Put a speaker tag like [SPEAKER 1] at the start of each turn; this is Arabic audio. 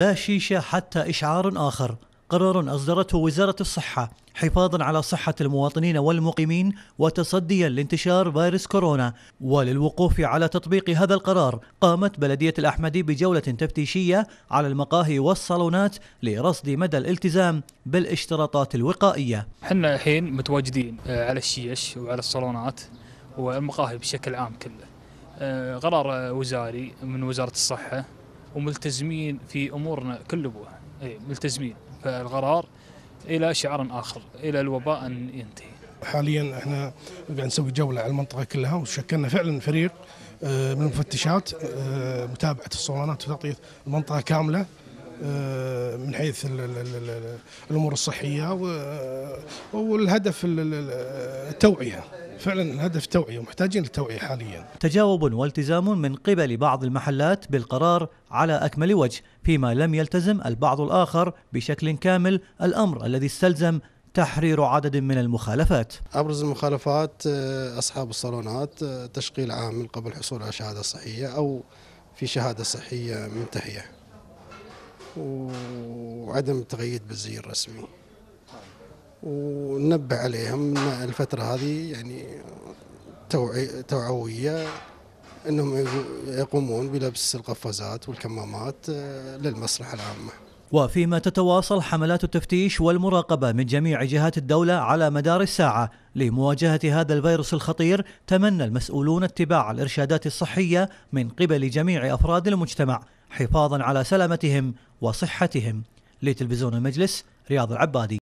[SPEAKER 1] لا شيشة حتى إشعار آخر قرار أصدرته وزارة الصحة حفاظا على صحة المواطنين والمقيمين وتصديا لانتشار فيروس كورونا وللوقوف على تطبيق هذا القرار قامت بلدية الأحمدي بجولة تفتيشية على المقاهي والصالونات لرصد مدى الالتزام بالاشتراطات الوقائية حنا
[SPEAKER 2] الحين متواجدين آه، على الشيش وعلى الصالونات والمقاهي بشكل عام كله آه، قرار وزاري من وزارة الصحة وملتزمين في امورنا كل ابوها اي ملتزمين فالقرار الى شعار اخر الى الوباء ان ينتهي
[SPEAKER 3] حاليا احنا قاعد نسوي جوله على المنطقه كلها وشكلنا فعلا فريق آه، من المفتشات آه، متابعه الصوانات وتغطيه المنطقه كامله آه، من حيث الامور الصحيه والهدف التوعيه فعلا الهدف توعية ومحتاجين للتوعية حاليا
[SPEAKER 1] تجاوب والتزام من قبل بعض المحلات بالقرار على أكمل وجه فيما لم يلتزم البعض الآخر بشكل كامل الأمر الذي استلزم تحرير عدد من المخالفات
[SPEAKER 4] أبرز المخالفات آه، أصحاب الصالونات آه، تشغيل عامل قبل الحصول على شهادة صحية أو في شهادة صحية منتهية وعدم تقييد بالزي الرسمي وننبه عليهم ان الفتره هذه يعني توعي توعويه انهم يقومون بلبس القفازات والكمامات آه، للمصلحه
[SPEAKER 1] العامه. وفيما تتواصل حملات التفتيش والمراقبه من جميع جهات الدوله على مدار الساعه لمواجهه هذا الفيروس الخطير، تمنى المسؤولون اتباع الارشادات الصحيه من قبل جميع افراد المجتمع حفاظا على سلامتهم وصحتهم. لتلفزيون المجلس رياض العبادي